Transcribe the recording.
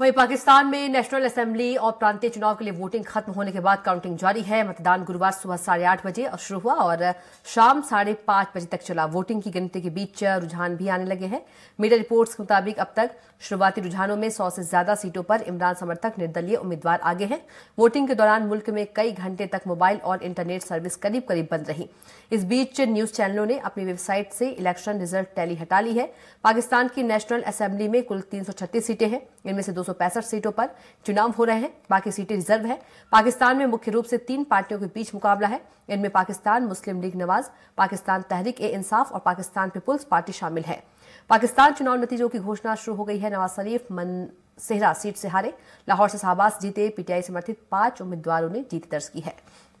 वहीं पाकिस्तान में national assembly और प्रांतीय चुनाव के लिए वोटिंग खत्म होने के बाद काउंटिंग जारी है मतदान गुरुवार सुबह साढ़े आठ बजे शुरू हुआ और शाम साढ़े पांच बजे तक चला वोटिंग की गिनती के बीच रुझान भी आने लगे हैं मीडिया रिपोर्ट्स के मुताबिक अब तक शुरुआती रुझानों में सौ से ज्यादा सीटों पर इमरान समर्थक निर्दलीय उम्मीदवार आगे हैं वोटिंग के दौरान मुल्क में कई घंटे तक मोबाइल और इंटरनेट सर्विस करीब करीब बंद रही इस बीच न्यूज चैनलों ने अपनी वेबसाइट से इलेक्शन रिजल्ट टैली हटा ली है पाकिस्तान की नेशनल असेंबली में कुल तीन सीटें हैं इनमें से दो 265 सीटों पर चुनाव हो रहे हैं बाकी सीटें रिजर्व है पाकिस्तान में मुख्य रूप से तीन पार्टियों के बीच मुकाबला है इनमें पाकिस्तान मुस्लिम लीग नवाज पाकिस्तान तहरीक ए इंसाफ और पाकिस्तान पीपुल्स पार्टी शामिल है पाकिस्तान चुनाव नतीजों की घोषणा शुरू हो गई है नवाज शरीफ मन सेहरा सीट से हारे लाहौर से शाहबाज जीते पीटीआई समर्थित पांच उम्मीदवारों ने जीत दर्ज की है